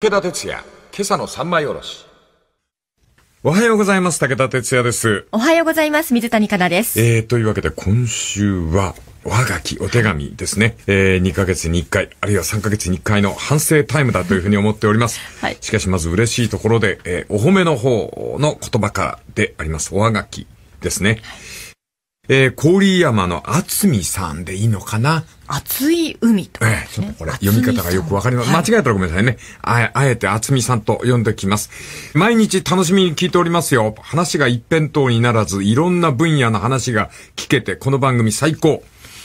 武田哲也、今朝の三枚おろし。おはようございます。武田哲也です。おはようございます。水谷香奈です。えー、というわけで今週は、おはがき、お手紙ですね。えー、2ヶ月に1回、あるいは3ヶ月に1回の反省タイムだというふうに思っております。はい。しかしまず嬉しいところで、えー、お褒めの方の言葉からであります。おはがきですね。はいえー、郡山の厚みさんでいいのかな熱い海と、ね、ええー、ちょっとこれ、読み方がよくわかります。間違えたらごめんなさいね。はい、あえて厚みさんと呼んできます。毎日楽しみに聞いておりますよ。話が一辺倒にならず、いろんな分野の話が聞けて、この番組最高。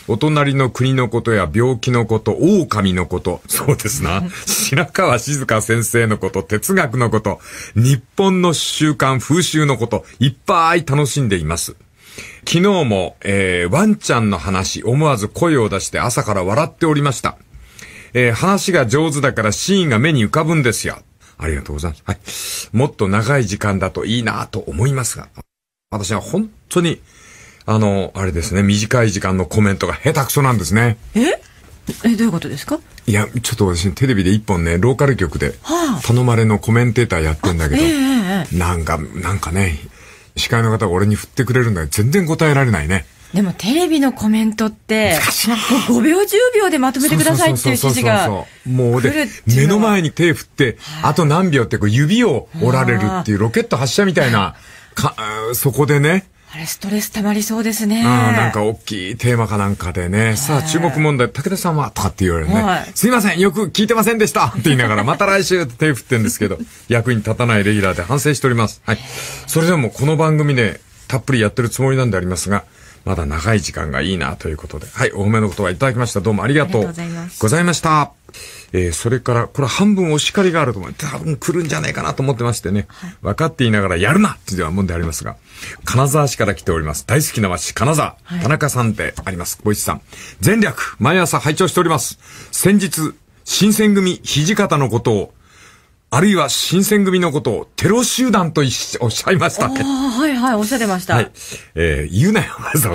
お隣の国のことや病気のこと、狼のこと、そうですな。白川静香先生のこと、哲学のこと、日本の習慣、風習のこと、いっぱい楽しんでいます。昨日も、えー、ワンちゃんの話、思わず声を出して朝から笑っておりました。えー、話が上手だからシーンが目に浮かぶんですよ。ありがとうございます。はい。もっと長い時間だといいなと思いますが、私は本当に、あの、あれですね、短い時間のコメントが下手くそなんですね。ええ、どういうことですかいや、ちょっと私、テレビで一本ね、ローカル局で、頼まれのコメンテーターやってんだけど、はあえー、なんか、なんかね、司会の方が俺に振ってくれるんだけど、全然答えられないね。でもテレビのコメントって、5秒10秒でまとめてくださいっていう指示がそうそうそうもうで、目の前に手振って、あと何秒ってこう指を折られるっていうロケット発射みたいな、か、そこでね、あれ、ストレス溜まりそうですね。うん、なんか大きいテーマかなんかでね、さあ、注目問題、武田さんはとかって言われるね、すいません、よく聞いてませんでしたって言いながら、また来週って手振ってんですけど、役に立たないレギュラーで反省しております。はい。それでもこの番組ね、たっぷりやってるつもりなんでありますが、まだ長い時間がいいなということで。はい、お褒めの言葉いただきました。どうもありがとうございました。えー、それから、これ半分お叱りがあると思す。多分来るんじゃないかなと思ってましてね。はい、分かっていながらやるなっていうのは問題ありますが。金沢市から来ております。大好きな町、金沢。はい、田中さんであります。小石さん。全略、毎朝拝聴しております。先日、新選組、土方のことを、あるいは新選組のことをテロ集団とおっしゃいましたね。はいはい、おっしゃってました。はい。えー、言うなよ、わざ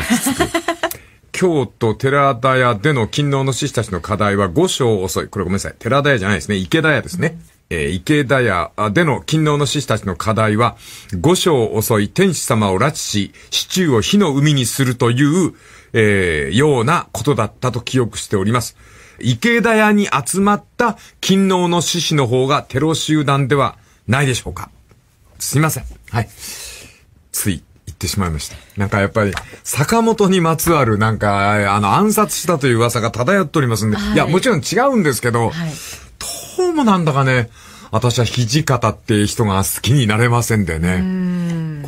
京都寺田屋での勤労の志士たちの課題は5章遅い。これごめんなさい。寺田屋じゃないですね。池田屋ですね。えー、池田屋での勤労の志士たちの課題は、五章遅い天使様を拉致し、市中を火の海にするという、えー、ようなことだったと記憶しております。池田屋に集まった勤労の志士の方がテロ集団ではないでしょうか。すいません。はい。つい言ってしまいました。なんかやっぱり、坂本にまつわる、なんか、あの、暗殺したという噂が漂っておりますんで、はい、いや、もちろん違うんですけど、はい、どうもなんだかね、私は土方って人が好きになれませんでね。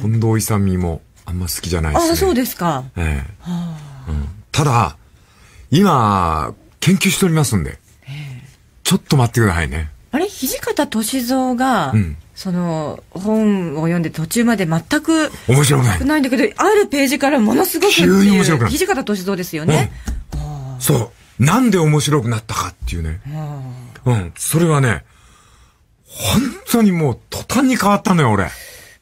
近藤勇もあんま好きじゃないですね。あ、そうですか。ええ、はあうん、ただ、今、研究しておりますんで、えー、ちょっと待ってくださいね。あれ、土方歳三が、うん、その、本を読んで途中まで全く、面白くない。ないんだけど、あるページからものすごく急に面白くなる。土方歳三ですよね。うん、そう。なんで面白くなったかっていうね。うん。それはね、本当にもう途端に変わったのよ、俺。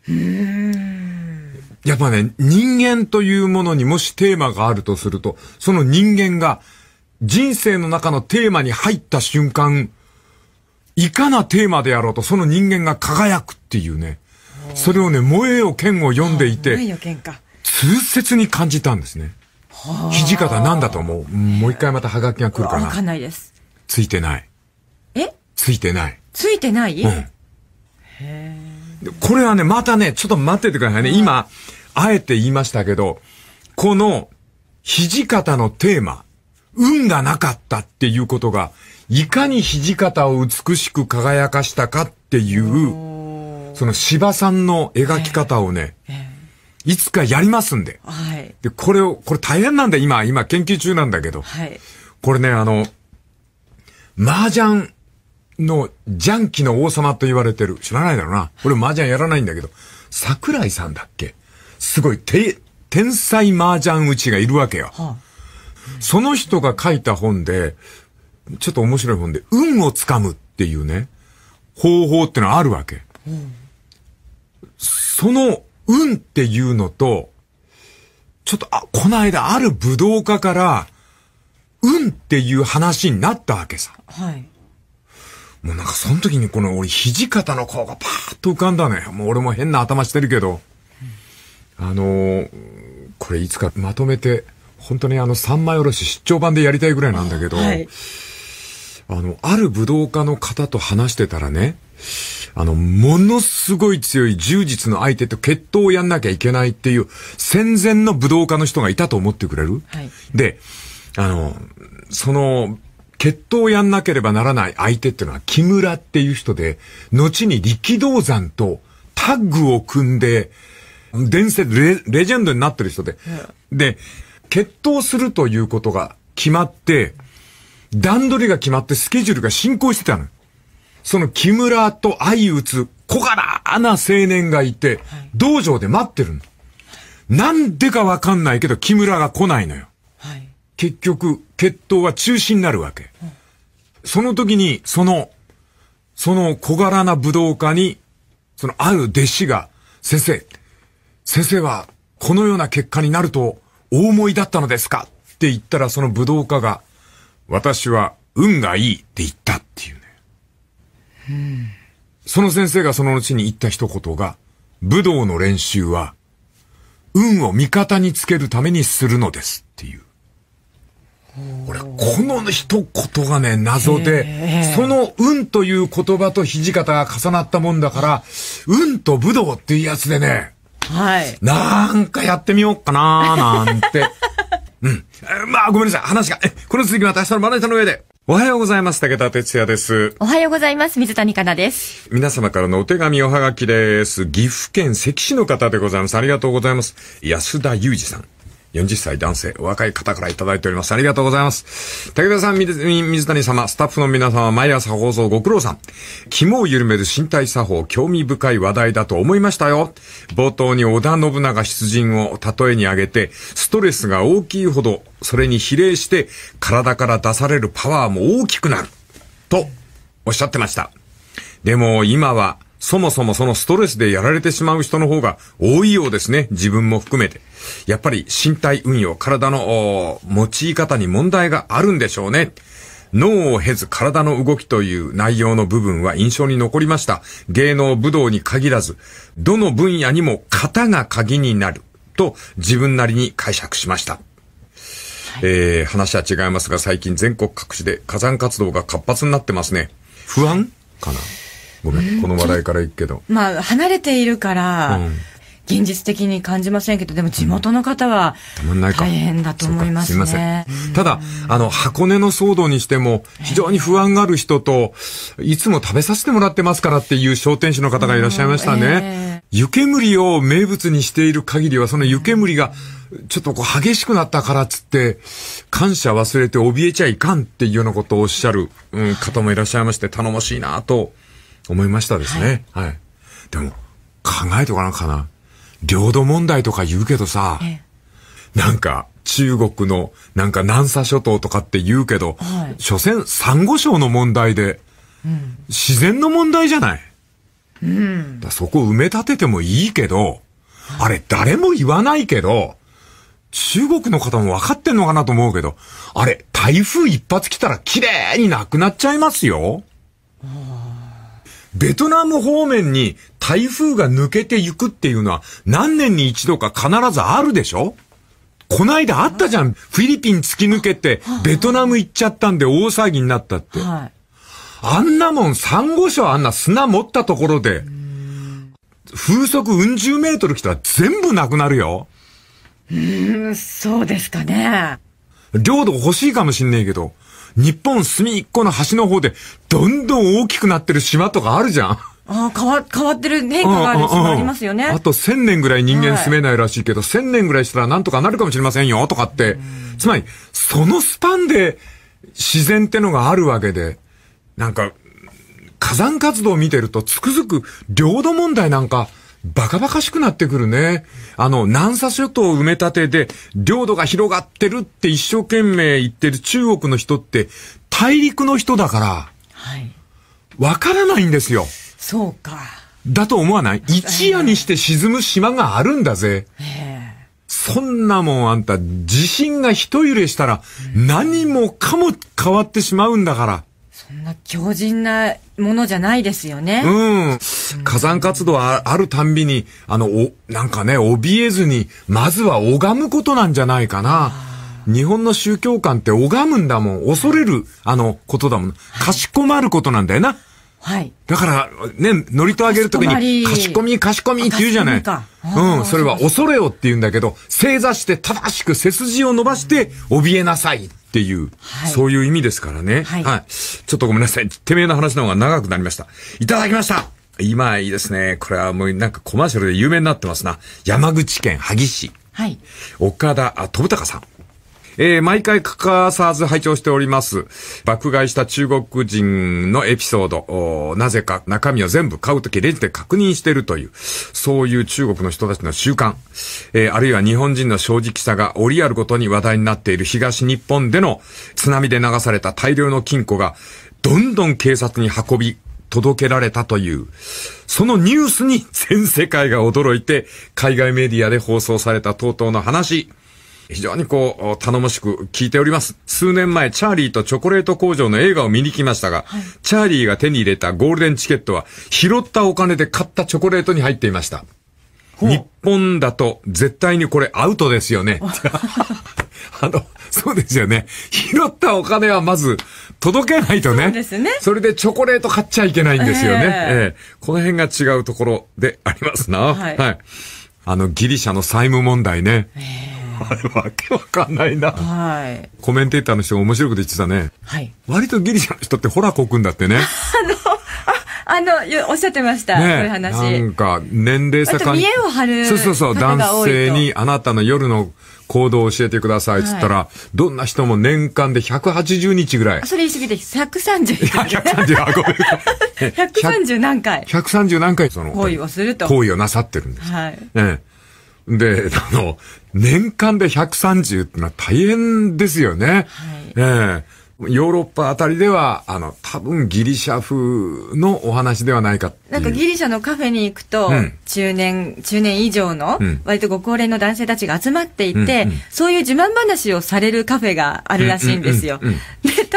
うんやっぱね、人間というものにもしテーマがあるとすると、その人間が人生の中のテーマに入った瞬間、いかなテーマであろうと、その人間が輝くっていうね。それをね、萌えよ剣を読んでいて、痛切に感じたんですね。土方なんだと思う、もう一回またハガキが来るかな。わかんないです。ついてない。えついてない。ついてないうん。へえ。これはね、またね、ちょっと待っててくださいね。今、あえて言いましたけど、この、土方のテーマ、運がなかったっていうことが、いかに土方を美しく輝かしたかっていう、その芝さんの描き方をね、いつかやりますんで。はい。で、これを、これ大変なんだ、今、今研究中なんだけど。はい。これね、あの、麻雀のジャンキの王様と言われてる。知らないだろうな。俺麻雀やらないんだけど、桜井さんだっけすごい、て、天才麻雀打ちがいるわけよ。はあその人が書いた本で、ちょっと面白い本で、運をつかむっていうね、方法ってのはあるわけ。その運っていうのと、ちょっと、あ、この間ある武道家から、運っていう話になったわけさ。はい。もうなんかその時にこの俺土方の顔がパーッと浮かんだね。もう俺も変な頭してるけど。あのー、これいつかまとめて本当にあの三枚おろし出張版でやりたいぐらいなんだけど、はい、あの、ある武道家の方と話してたらね、あの、ものすごい強い柔術の相手と決闘をやんなきゃいけないっていう戦前の武道家の人がいたと思ってくれる、はい、で、あの、その、決闘をやんなければならない相手っていうのは木村っていう人で、後に力道山とタッグを組んで、伝説レ、レジェンドになってる人で、はい、で、決闘するということが決まって、段取りが決まってスケジュールが進行してたの。その木村と相打つ小柄な青年がいて、道場で待ってるの。なんでかわかんないけど木村が来ないのよ。はい、結局、決闘は中止になるわけ。うん、その時に、その、その小柄な武道家に、そのある弟子が、先生、先生はこのような結果になると大思いだったのですかって言ったらその武道家が、私は運がいいって言ったっていうね。うん、その先生がその後に言った一言が、武道の練習は、運を味方につけるためにするのですっていう。俺、この一言がね、謎で、その運という言葉と土方が重なったもんだから、運と武道っていうやつでね、はい。なんかやってみようかななんて。うん。まあ、ごめんなさい。話が。この続きまた明日のまな板の上で。おはようございます。武田哲也です。おはようございます。水谷香奈です。皆様からのお手紙おはがきです。岐阜県関市の方でございます。ありがとうございます。安田裕二さん。40歳男性、お若い方からいただいております。ありがとうございます。武田さん、水谷様、スタッフの皆様、毎朝放送ご苦労さん。肝を緩める身体作法、興味深い話題だと思いましたよ。冒頭に織田信長出陣を例えに挙げて、ストレスが大きいほど、それに比例して、体から出されるパワーも大きくなる。と、おっしゃってました。でも、今は、そもそもそのストレスでやられてしまう人の方が多いようですね。自分も含めて。やっぱり身体運用、体の持ち方に問題があるんでしょうね。脳を経ず体の動きという内容の部分は印象に残りました。芸能、武道に限らず、どの分野にも型が鍵になると自分なりに解釈しました。はい、えー、話は違いますが、最近全国各地で火山活動が活発になってますね。不安かなごめん、この話題からいくけど。まあ、離れているから、現実的に感じませんけど、でも地元の方は、大変だと思いますね。うん、すいません。ただ、あの、箱根の騒動にしても、非常に不安がある人と、いつも食べさせてもらってますからっていう商店主の方がいらっしゃいましたね。湯煙を名物にしている限りは、その湯煙が、ちょっとこう激しくなったからっつって、感謝忘れて怯えちゃいかんっていうようなことをおっしゃる、うん、方もいらっしゃいまして、頼もしいなと。思いましたですね。はい。はい、でも、考えておかなかな。領土問題とか言うけどさ、ええ、なんか、中国の、なんか南沙諸島とかって言うけど、はい、所詮、珊瑚礁の問題で、うん、自然の問題じゃない。うん、だそこ埋め立ててもいいけど、あれ誰も言わないけど、中国の方も分かってんのかなと思うけど、あれ、台風一発来たら綺麗になくなっちゃいますよ。ベトナム方面に台風が抜けていくっていうのは何年に一度か必ずあるでしょこないだあったじゃん。フィリピン突き抜けて、ベトナム行っちゃったんで大騒ぎになったって。はい、あんなもん、サンゴ礁あんな砂持ったところで、風速うん十メートル来たら全部なくなるよ。うん、そうですかね。領土欲しいかもしんねえけど、日本隅っこの端の方で、どんどん大きくなってる島とかあるじゃん。ああ、変わ、変わってる、変化がある島ありますよね。あと千年ぐらい人間住めないらしいけど、はい、年ぐらいしたらなんとかなるかもしれませんよ、とかって。つまり、そのスパンで自然ってのがあるわけで、なんか、火山活動を見てるとつくづく領土問題なんか、バカバカしくなってくるね。あの、南沙諸島埋め立てで、領土が広がってるって一生懸命言ってる中国の人って、大陸の人だから、はい。わからないんですよ。そうか。だと思わない一夜にして沈む島があるんだぜ。そんなもんあんた、地震が一揺れしたら、何もかも変わってしまうんだから。そんな強靭なものじゃないですよね。うん。火山活動はあるたんびに、あの、お、なんかね、怯えずに、まずは拝むことなんじゃないかな。日本の宗教観って拝むんだもん。恐れる、あの、ことだもん。かしこまることなんだよな。はいはい。だから、ね、ノリとあげるときに、かしこみ、かしこみって言うじゃない。うん、それは恐れよって言うんだけど、正座して正しく背筋を伸ばして、怯えなさいっていう、はい、そういう意味ですからね、はい。はい。ちょっとごめんなさい。てめえの話の方が長くなりました。いただきました今いいですね。これはもうなんかコマーシャルで有名になってますな。山口県萩市。はい。岡田、あ、飛高さん。えー、毎回欠かさず拝聴しております。爆買いした中国人のエピソード、なぜか中身を全部買うときレジで確認してるという、そういう中国の人たちの習慣、えー、あるいは日本人の正直さが折りあることに話題になっている東日本での津波で流された大量の金庫が、どんどん警察に運び届けられたという、そのニュースに全世界が驚いて、海外メディアで放送された等々の話、非常にこう、頼もしく聞いております。数年前、チャーリーとチョコレート工場の映画を見に来ましたが、はい、チャーリーが手に入れたゴールデンチケットは、拾ったお金で買ったチョコレートに入っていました。日本だと絶対にこれアウトですよね。あの、そうですよね。拾ったお金はまず届けないとね。そうですね。それでチョコレート買っちゃいけないんですよね。えー、えー、この辺が違うところでありますな。はい、はい。あの、ギリシャの債務問題ね。えーわけわかんないな。はい。コメンテーターの人が面白く言ってたね。はい。割とギリシャの人ってホラこくんだってね。あの、ああの、おっしゃってました。ね、そういう話。なんか、年齢差関見栄を張る。そうそうそう。男性にあなたの夜の行動を教えてください。っつったら、はい、どんな人も年間で180日ぐらい。それ言い過ぎて、130日。130、あ、ごめん。130 何回。130何回、その。行為をすると。行為をなさってるんです。はい。ええ。で、あの、年間で130ってのは大変ですよね。はい、ええー、ヨーロッパあたりでは、あの、多分ギリシャ風のお話ではないかなんかギリシャのカフェに行くと、うん、中年、中年以上の、割とご高齢の男性たちが集まっていて、うんうん、そういう自慢話をされるカフェがあるらしいんですよ。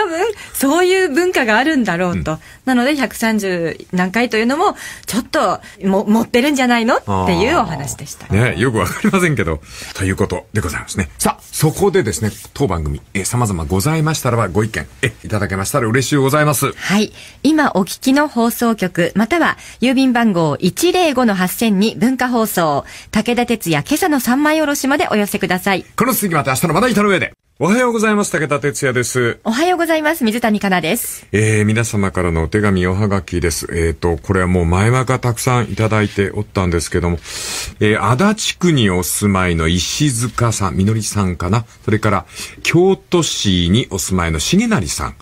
多分そういう文化があるんだろうと、うん、なので130何回というのもちょっとも持ってるんじゃないのっていうお話でしたねよくわかりませんけどということでございますねさあそこでですね当番組さまざまございましたらばご意見えいただけましたら嬉しゅうございますはい今お聞きの放送局または郵便番号105-8000に文化放送武田鉄矢今朝の三枚おろしまでお寄せくださいこの続きまた明日のまだ板の上でおはようございます。武田哲也です。おはようございます。水谷香奈です。えー、皆様からのお手紙、おはがきです。えっ、ー、と、これはもう前々からたくさんいただいておったんですけども、えー、足立区にお住まいの石塚さん、みのりさんかな。それから、京都市にお住まいの重成さん。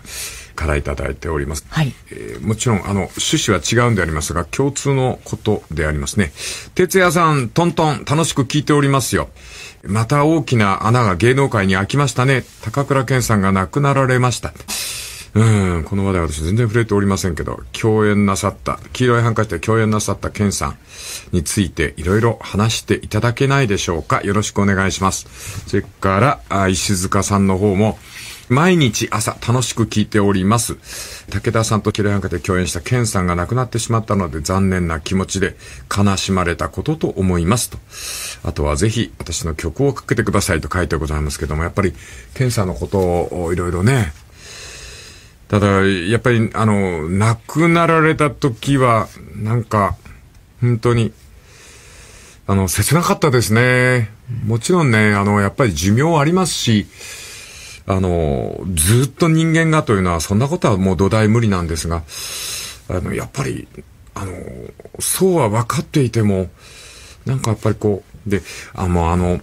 からいただいております。はい。えー、もちろん、あの、趣旨は違うんでありますが、共通のことでありますね。哲也さん、トントン、楽しく聞いておりますよ。また大きな穴が芸能界に開きましたね。高倉健さんが亡くなられました。うん、この話題私全然触れておりませんけど、共演なさった、黄色いハンカチで共演なさった健さんについていろいろ話していただけないでしょうか。よろしくお願いします。それから、あ石塚さんの方も、毎日朝楽しく聞いております。武田さんとキラヤンカで共演したケンさんが亡くなってしまったので残念な気持ちで悲しまれたことと思いますと。あとはぜひ私の曲をかけてくださいと書いてございますけども、やっぱりケンさんのことをいろいろね、ただ、やっぱり、あの、亡くなられた時は、なんか、本当に、あの、切なかったですね。もちろんね、あの、やっぱり寿命ありますし、あの、ずっと人間がというのは、そんなことはもう土台無理なんですが、あの、やっぱり、あの、そうは分かっていても、なんかやっぱりこう、で、あの、あの、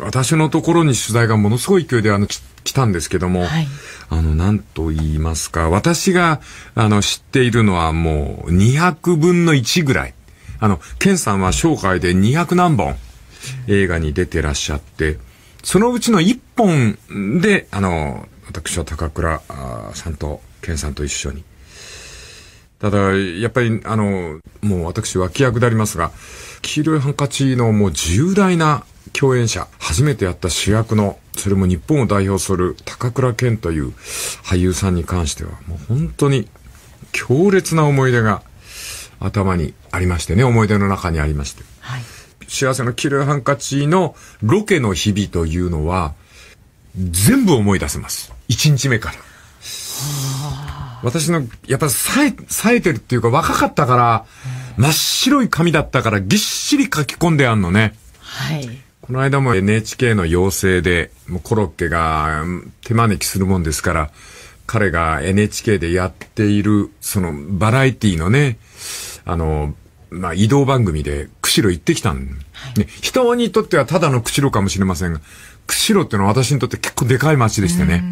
私のところに取材がものすごい勢いであの来たんですけども、はい、あの、なんと言いますか、私が、あの、知っているのはもう200分の1ぐらい。あの、ケンさんは生涯で200何本映画に出てらっしゃって、そのうちの一本で、あの、私は高倉さんと、健さんと一緒に。ただ、やっぱり、あの、もう私脇役でありますが、黄色いハンカチのもう重大な共演者、初めてやった主役の、それも日本を代表する高倉健という俳優さんに関しては、もう本当に強烈な思い出が頭にありましてね、思い出の中にありまして。はい。幸せの黄色いハンカチのロケの日々というのは、全部思い出せます。1日目から。私の、やっぱ冴え、冴えてるっていうか若かったから、真っ白い紙だったからぎっしり書き込んであんのね。はい。この間も NHK の要請で、もうコロッケが手招きするもんですから、彼が NHK でやっている、そのバラエティのね、あの、まあ、移動番組で釧路行ってきたん、はいね、人にとってはただの釧路かもしれませんが、釧路ってのは私にとって結構でかい街でしてね。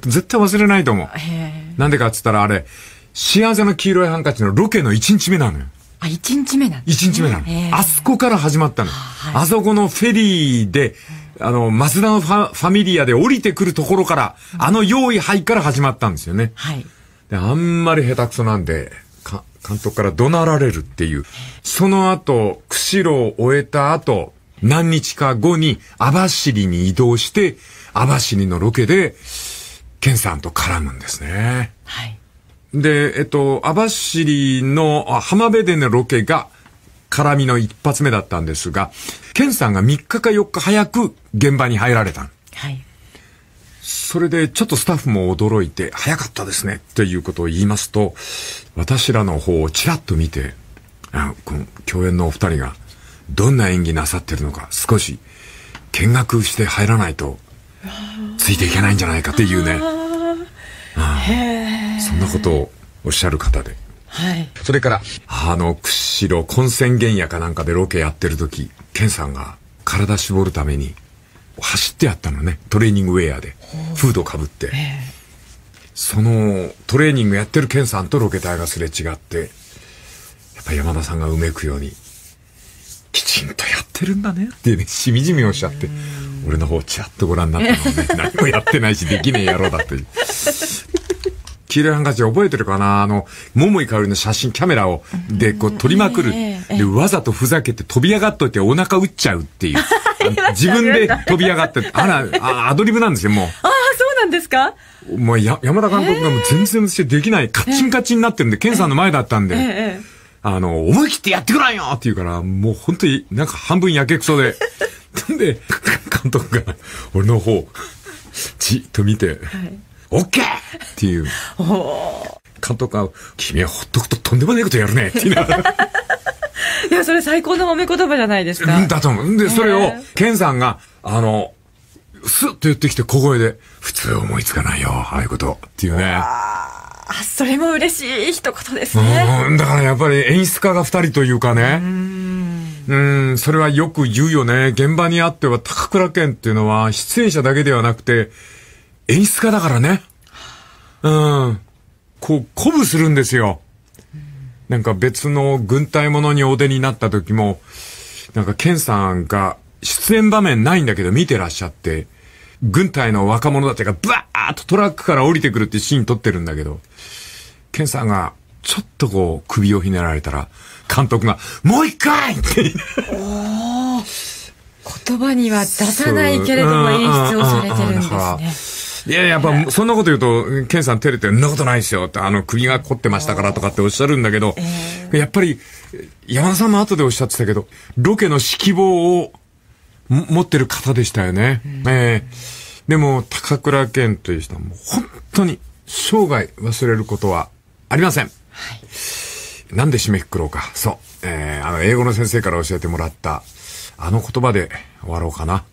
絶対忘れないと思う。なんでかっつったらあれ、幸せの黄色いハンカチのロケの1日目なのよ。あ、1日目なの、ね、?1 日目なの。あそこから始まったの。はい、あそこのフェリーで、あの、マスダのファファミリアで降りてくるところから、あの用意杯から始まったんですよね。はい。で、あんまり下手くそなんで、監督から怒鳴られるっていう。その後、釧路を終えた後、何日か後に網走に移動して、網走のロケで、ケンさんと絡むんですね。はい。で、えっと、網走の浜辺でのロケが、絡みの一発目だったんですが、ケンさんが3日か4日早く現場に入られた。はい。それでちょっとスタッフも驚いて、早かったですねということを言いますと、私らの方をちらっと見て、あこの共演のお二人がどんな演技なさってるのか少し見学して入らないとついていけないんじゃないかっていうね。そんなことをおっしゃる方で。はい。それから、あの、釧路混戦原野かなんかでロケやってる時、ケンさんが体絞るために走ってやったのね、トレーニングウェアで。フードかぶって、そのトレーニングやってるケンさんとロケ隊がすれ違って、やっぱ山田さんがうめくように、きちんとやってるんだねってね、しみじみおっしゃって、俺の方ちらっとご覧になったのね、何もやってないしできねえ野郎だって。黄色いハンカチ覚えてるかなあの、桃井かおりの写真、キャメラを、で、こう、撮りまくる。で、わざとふざけて飛び上がっといてお腹打っちゃうっていう。自分で飛び上がって、あら、あアドリブなんですよ、もう。ああ、そうなんですかもうや、山田監督がもう全然私できない、カチンカチンになってるんで、ケンさんの前だったんで、あの、思い切ってやってくらんよって言うから、もう本当になんか半分やけくそで。で、監督が、俺の方、じっと見て、はいオッケーっていう。監督は、君はほっとくととんでもないことやるねっていが いや、それ最高の褒め言葉じゃないですか。だと思う。で、それを、ケンさんが、あの、スッと言ってきて小声で、普通思いつかないよ、ああいうこと。っていうね。あ、それも嬉しい一言ですね。うん、だからやっぱり演出家が二人というかね。うん、それはよく言うよね。現場にあっては高倉健っていうのは出演者だけではなくて、演出家だからね。うん。こう、鼓舞するんですよ。なんか別の軍隊ものにお出になった時も、なんかケンさんが出演場面ないんだけど見てらっしゃって、軍隊の若者たちがバーッとトラックから降りてくるってシーン撮ってるんだけど、ケンさんがちょっとこう首をひねられたら、監督が、もう一回って。お 言葉には出さないけれども演出をされてるんですね。いや、やっぱ、そんなこと言うと、ケンさん照れて、そんなことないですよって、あの、首が凝ってましたからとかっておっしゃるんだけど、えー、やっぱり、山田さんも後でおっしゃってたけど、ロケの指揮棒を持ってる方でしたよね。うん、ええー、でも、高倉健という人はもう本当に生涯忘れることはありません。はい。なんで締めくくろうか。そう。えー、あの、英語の先生から教えてもらった、あの言葉で終わろうかな。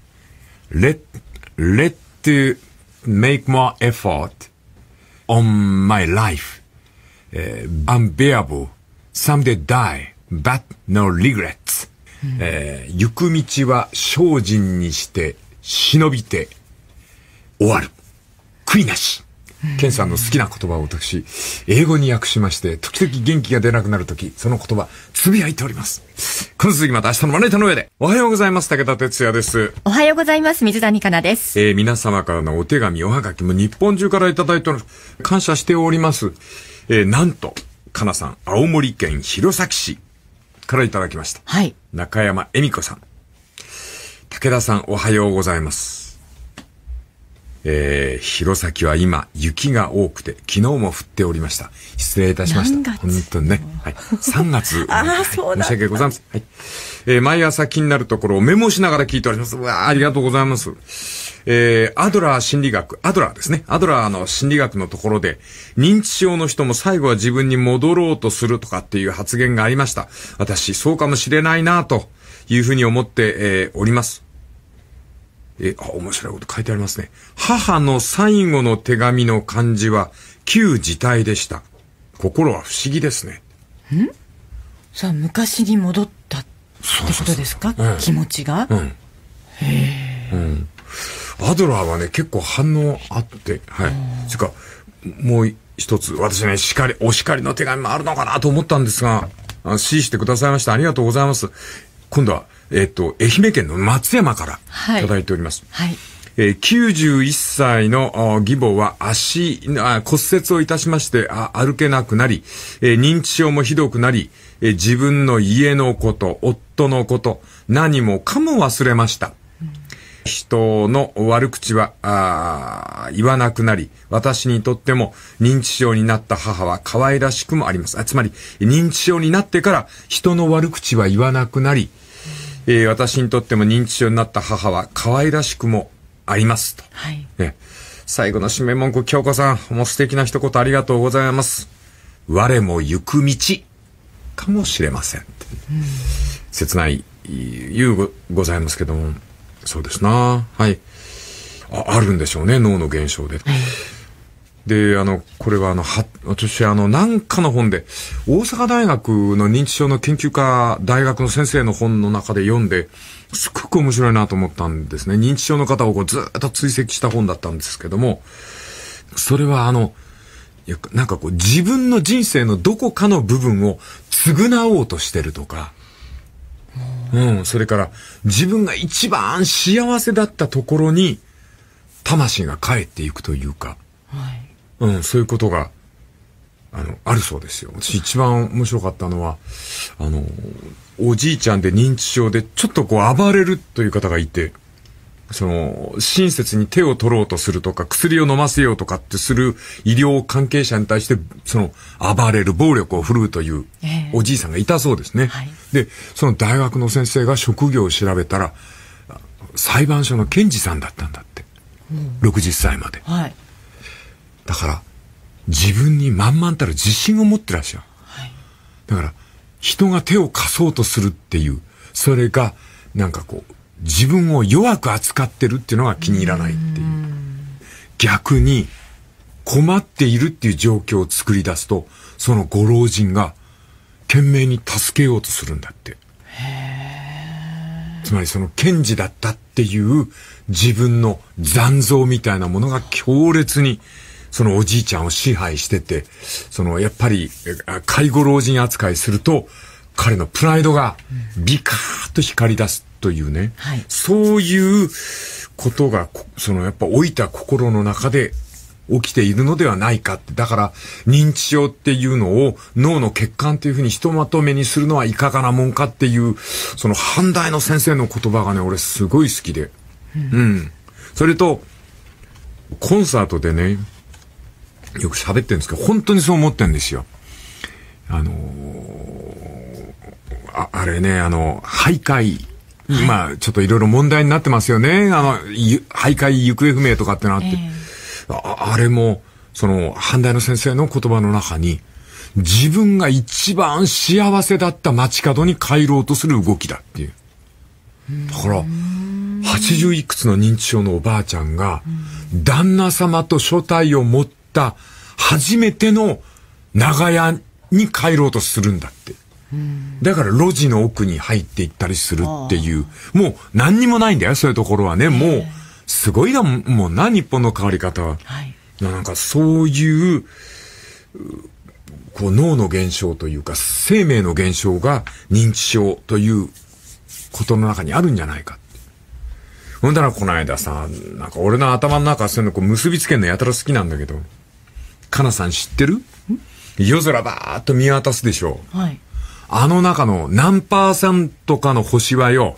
レッ、っていう make more effort on my life. Uh, unbearable. Someday die, but no regrets. えー、行く道は精進にして忍びて終わる。悔いなし。ケンさんの好きな言葉を私、英語に訳しまして、時々元気が出なくなるとき、その言葉、つぶやいております。この続きまた明日のまなタの上で。おはようございます。武田哲也です。おはようございます。水谷香奈です。えー、皆様からのお手紙、おはがきも日本中からいただいております。感謝しております。えー、なんと、香奈さん、青森県弘前市からいただきました。はい。中山恵美子さん。武田さん、おはようございます。えー、弘前は今、雪が多くて、昨日も降っておりました。失礼いたしました。本当にね。はい。3月。ああ、はい、そうだ。申し訳ございません。はい。えー、毎朝気になるところをメモしながら聞いております。うわあ、ありがとうございます。えー、アドラー心理学、アドラーですね。アドラーの心理学のところで、認知症の人も最後は自分に戻ろうとするとかっていう発言がありました。私、そうかもしれないなというふうに思って、えー、おります。えあ、面白いこと書いてありますね。母の最後の手紙の漢字は、旧字体でした。心は不思議ですね。んさあ、昔に戻ったってことですか気持ちが、うん、へえ、うん。アドラーはね、結構反応あって、はい。つか、もう一つ、私ね、叱り、お叱りの手紙もあるのかなと思ったんですが、指示してくださいました。ありがとうございます。今度は、えっと、愛媛県の松山からいただいております。はい、えー、91歳の義母は足あ、骨折をいたしましてあ歩けなくなり、えー、認知症もひどくなり、えー、自分の家のこと、夫のこと、何もかも忘れました。人の悪口はあ言わなくなり、私にとっても認知症になった母は可愛らしくもあります。あつまり、認知症になってから人の悪口は言わなくなり、えー、私にとっても認知症になった母は可愛らしくもありますと。はい。ね、最後の締め文句、京子さん、もう素敵な一言ありがとうございます。我も行く道かもしれません。うん、切ない、言うございますけども、そうですな。はい。ああるんでしょうね、脳の現象で。はいで、あの、これはあの、は、私あの、なんかの本で、大阪大学の認知症の研究家、大学の先生の本の中で読んで、すっごく面白いなと思ったんですね。認知症の方をこうずっと追跡した本だったんですけども、それはあの、いやなんかこう自分の人生のどこかの部分を償おうとしてるとか、うん、それから自分が一番幸せだったところに魂が帰っていくというか、はいうん、そういうことが、あの、あるそうですよ。私一番面白かったのは、あの、おじいちゃんで認知症で、ちょっとこう暴れるという方がいて、その、親切に手を取ろうとするとか、薬を飲ませようとかってする医療関係者に対して、その、暴れる、暴力を振るうというおじいさんがいたそうですね。えーはい、で、その大学の先生が職業を調べたら、裁判所の検事さんだったんだって。うん、60歳まで。はい。だから自分に満々たる自信を持ってらっしゃる。はい、だから人が手を貸そうとするっていう、それがなんかこう自分を弱く扱ってるっていうのが気に入らないっていう。う逆に困っているっていう状況を作り出すと、そのご老人が懸命に助けようとするんだって。つまりその賢治だったっていう自分の残像みたいなものが強烈にそのおじいちゃんを支配してて、その、やっぱり、介護老人扱いすると、彼のプライドがビカーッと光り出すというね、うんはい、そういうことが、そのやっぱ老いた心の中で起きているのではないかって。だから、認知症っていうのを脳の管っというふうにひとまとめにするのはいかがなもんかっていう、その反対の先生の言葉がね、俺すごい好きで。うん。うん、それと、コンサートでね、よく喋ってるんですけど、本当にそう思ってるんですよ。あのー、あ、あれね、あの、徘徊。まあ、ちょっといろいろ問題になってますよね。あの、徘徊行方不明とかってなって。えー、ああれも、その、反対の先生の言葉の中に、自分が一番幸せだった街角に帰ろうとする動きだっていう。だから、80いくつの認知症のおばあちゃんが、旦那様と所帯を持って、った初めての長屋に帰ろうとするんだって。だから路地の奥に入っていったりするっていう、もう何にもないんだよ、そういうところはね。もう、すごいな、もうな、日本の変わり方は。はい、なんかそういう、こう脳の現象というか、生命の現象が認知症ということの中にあるんじゃないか。ほんだらこの間さ、なんか俺の頭の中そういうのこう結びつけるのやたら好きなんだけど、かなさん知ってる夜空ばーっと見渡すでしょう。はい。あの中の何パーセントかの星はよ、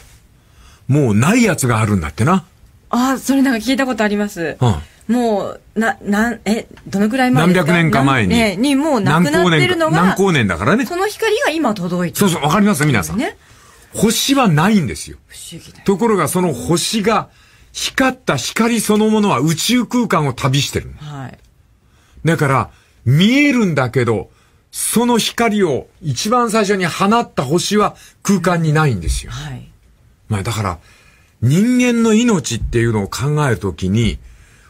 もうないやつがあるんだってな。ああ、それなんか聞いたことあります。うん。もう、な、なん、え、どのくらい前何百年か前に。ね、にもうなくなってるのが。何光年だからね。その光が今届いてる。そうそう、わかります皆さん。ね。星はないんですよ。不思議だ。ところがその星が、光った光そのものは宇宙空間を旅してる。はい。だから、見えるんだけど、その光を一番最初に放った星は空間にないんですよ。はい。まあだから、人間の命っていうのを考えるときに、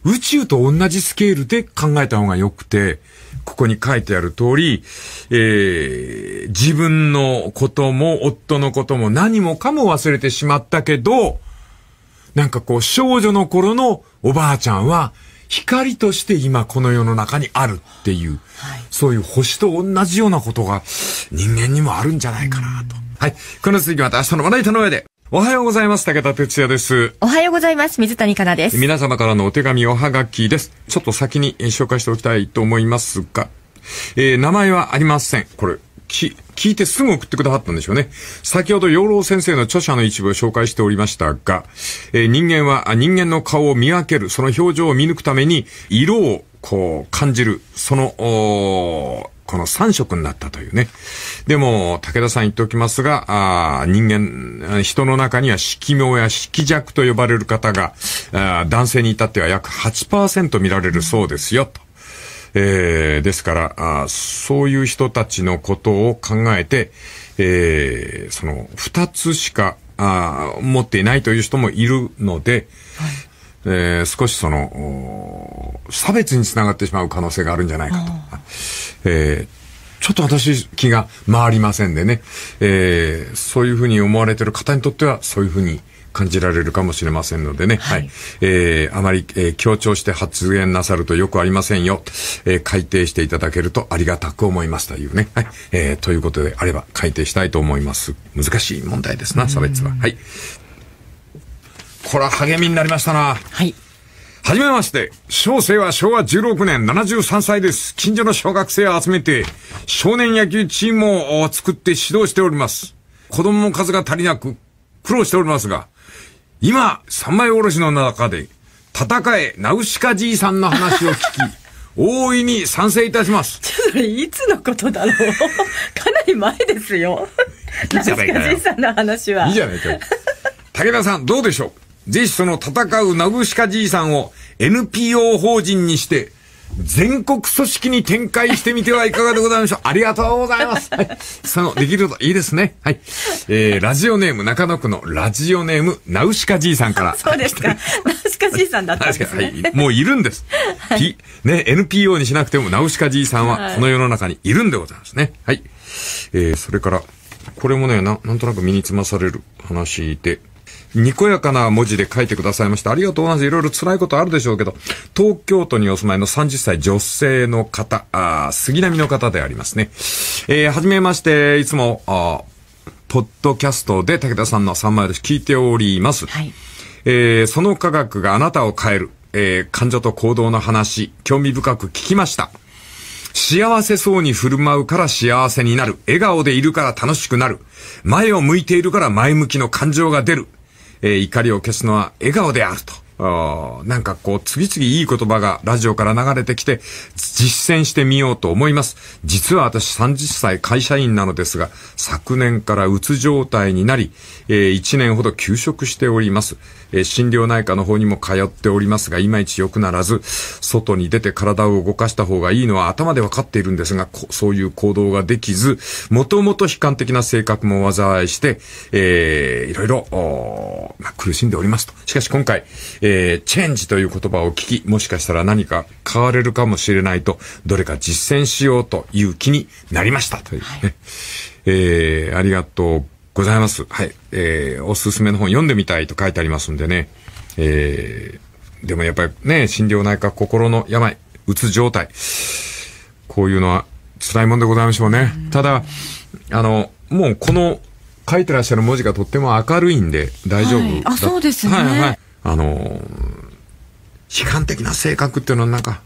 宇宙と同じスケールで考えた方が良くて、ここに書いてある通り、えー、自分のことも夫のことも何もかも忘れてしまったけど、なんかこう少女の頃のおばあちゃんは光として今この世の中にあるっていう、はい、そういう星と同じようなことが人間にもあるんじゃないかなと。はい。この続きまた明日のまな板の上で。おはようございます。武田哲也です。おはようございます。水谷香奈です。皆様からのお手紙おはがきです。ちょっと先に紹介しておきたいと思いますが、えー、名前はありません。これ、き、聞いてすぐ送ってくださったんでしょうね。先ほど養老先生の著者の一部を紹介しておりましたが、えー、人間は人間の顔を見分ける、その表情を見抜くために、色をこう感じる、その、おこの3色になったというね。でも、武田さん言っておきますが、あ人間、人の中には色盲や色弱と呼ばれる方が、あ男性に至っては約8%見られるそうですよ、と。えー、ですからあ、そういう人たちのことを考えて、えー、その2つしかあ持っていないという人もいるので、はい、えー、少しその差別につながってしまう可能性があるんじゃないかと。えーちょっと私気が回りませんでね、えー、そういうふうに思われてる方にとってはそういうふうに感じられるかもしれませんのでね。はい。はい、えー、あまり、えー、強調して発言なさるとよくありませんよ。えー、改定していただけるとありがたく思いますというね。はい。えー、ということであれば改定したいと思います。難しい問題ですな、差別は。はい。これは励みになりましたな。はい。はじめまして。小生は昭和16年73歳です。近所の小学生を集めて、少年野球チームを作って指導しております。子供の数が足りなく苦労しておりますが、今、三枚おろしの中で、戦え、ナウシカじいさんの話を聞き、大いに賛成いたします。ちょっといつのことだろう かなり前ですよ。ナウシカじいさんの話は。いいじゃないか武田さん、どうでしょうぜひその戦うナウシカじいさんを NPO 法人にして、全国組織に展開してみてはいかがでございましょう。ありがとうございます。はい。その、できるといいですね。はい。えー、ラジオネーム、中野区のラジオネーム、ナウシカじいさんから。そうですか。ナウシカじいさんだったんですね。はい。もういるんです。はい、ね、NPO にしなくても、ナウシカじいさんはこの世の中にいるんでございますね。はい。えー、それから、これもね、な、なんとなく身につまされる話で、にこやかな文字で書いてくださいました。ありがとうございます。いろいろ辛いことあるでしょうけど、東京都にお住まいの30歳女性の方、あ杉並の方でありますね。えー、はじめまして、いつも、あポッドキャストで武田さんの3枚です。聞いております。はい。えー、その科学があなたを変える、えー、患者と行動の話、興味深く聞きました。幸せそうに振る舞うから幸せになる。笑顔でいるから楽しくなる。前を向いているから前向きの感情が出る。えー、怒りを消すのは笑顔であると。なんかこう、次々いい言葉がラジオから流れてきて、実践してみようと思います。実は私30歳会社員なのですが、昨年からうつ状態になり、えー、1年ほど休職しております。えー、心療内科の方にも通っておりますが、いまいち良くならず、外に出て体を動かした方がいいのは頭で分かっているんですが、そういう行動ができず、もともと悲観的な性格も災いして、えー、いろいろ、おまあ、苦しんでおりますと。しかし今回、えー、チェンジという言葉を聞き、もしかしたら何か変われるかもしれないと、どれか実践しようという気になりました。というね、はい、えー、ありがとうございます。はい。えー、おすすめの本読んでみたいと書いてありますんでね。えー、でもやっぱりね、心療内科心の病、うつ状態。こういうのは辛いもんでございましょうね。うただ、あの、もうこの書いてらっしゃる文字がとっても明るいんで大丈夫、はい、あ、そうですね。はいはい。あの悲観的な性格っていうのはなんか、